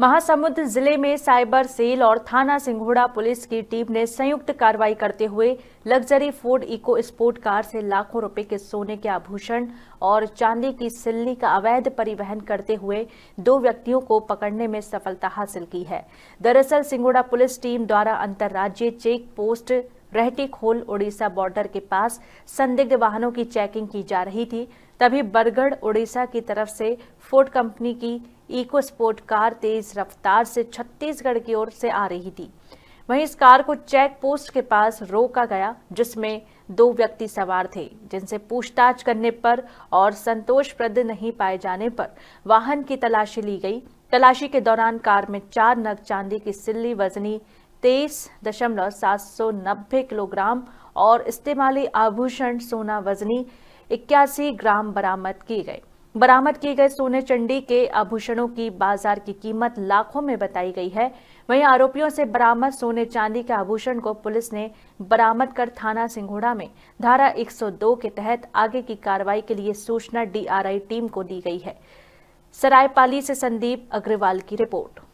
महासमुंद जिले में cyber cell और थाना सिंघोड़ा पुलिस की टीम ने संयुक्त कार्रवाई करते हुए luxury Ford EcoSport car से लाखों रुपए के सोने के आभूषण और चांदी की सिल्ली का अवैध परिवहन करते हुए दो व्यक्तियों को पकड़ने में सफलता हासिल की है दरअसल सिंघोड़ा पुलिस टीम द्वारा अंतर्राज्यीय चेक पोस्ट रहटी खोल उड़ीसा बॉर्डर के पास संदिग्ध वाहनों की चेकिंग की जा रही थी तभी बरगढ़ उड़ीसा की तरफ से फोर्ड कंपनी की इको स्पोर्ट कार तेज रफ्तार से छत्तीसगढ़ की ओर से आ रही थी वहीं इस कार को चेक पोस्ट के पास रोका गया जिसमें दो व्यक्ति सवार थे जिनसे पूछताछ करने पर और संतोषप्रद नहीं पाए जाने पर वाहन की तलाशी ली गई तलाशी के दौरान कार में चार नग चांदी की सिल्ली वजनी तेईस दशमलव सात सौ नब्बे किलोग्राम और इस्तेमाली आभूषण सोना वजनी इक्यासी ग्राम बरामद किए गए बरामद किए गए सोने चंडी के आभूषणों की बाजार की कीमत लाखों में बताई गई है वहीं आरोपियों से बरामद सोने चांदी के आभूषण को पुलिस ने बरामद कर थाना सिंघोड़ा में धारा 102 के तहत आगे की कार्रवाई के लिए सूचना डीआरआई टीम को दी गई है सरायपाली से संदीप अग्रवाल की रिपोर्ट